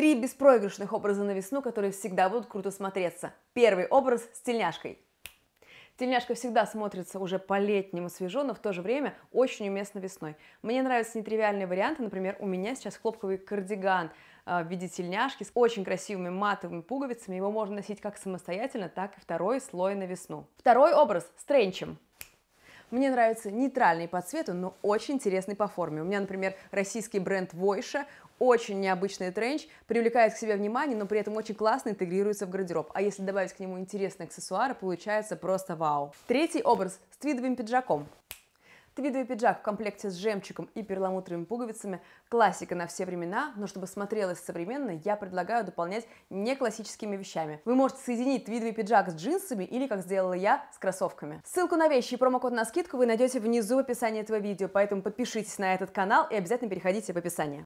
Три беспроигрышных образа на весну, которые всегда будут круто смотреться. Первый образ с тельняшкой. Тельняшка всегда смотрится уже по-летнему свежо, но в то же время очень уместно весной. Мне нравятся нетривиальные варианты, например, у меня сейчас хлопковый кардиган а, в виде тельняшки с очень красивыми матовыми пуговицами. Его можно носить как самостоятельно, так и второй слой на весну. Второй образ с тренчем. Мне нравится нейтральный по цвету, но очень интересный по форме. У меня, например, российский бренд Войша, очень необычный тренч, привлекает к себе внимание, но при этом очень классно интегрируется в гардероб. А если добавить к нему интересные аксессуары, получается просто вау. Третий образ с твидовым пиджаком. Твидовый пиджак в комплекте с жемчугом и перламутровыми пуговицами – классика на все времена, но чтобы смотрелось современно, я предлагаю дополнять не классическими вещами. Вы можете соединить твидовый пиджак с джинсами или, как сделала я, с кроссовками. Ссылку на вещи и промокод на скидку вы найдете внизу в описании этого видео, поэтому подпишитесь на этот канал и обязательно переходите в описание.